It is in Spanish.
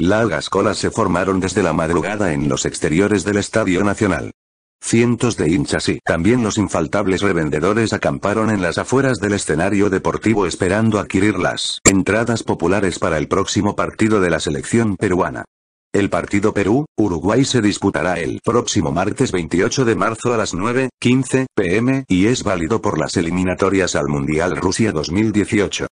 Largas colas se formaron desde la madrugada en los exteriores del Estadio Nacional. Cientos de hinchas y también los infaltables revendedores acamparon en las afueras del escenario deportivo esperando adquirir las entradas populares para el próximo partido de la selección peruana. El partido Perú-Uruguay se disputará el próximo martes 28 de marzo a las 9.15 pm y es válido por las eliminatorias al Mundial Rusia 2018.